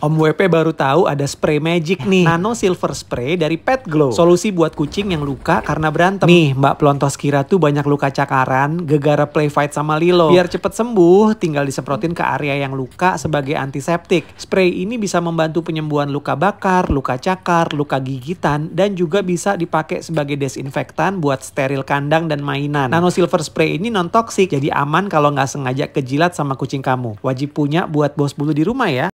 Om WP baru tahu ada spray magic nih. Nano Silver Spray dari Pet Glow. Solusi buat kucing yang luka karena berantem. Nih, Mbak Plontos kira tuh banyak luka cakaran gegara play fight sama Lilo. Biar cepet sembuh, tinggal disemprotin ke area yang luka sebagai antiseptik. Spray ini bisa membantu penyembuhan luka bakar, luka cakar, luka gigitan, dan juga bisa dipakai sebagai desinfektan buat steril kandang dan mainan. Nano Silver Spray ini non-toxic, jadi aman kalau nggak sengaja kejilat sama kucing kamu. Wajib punya buat bos bulu di rumah ya.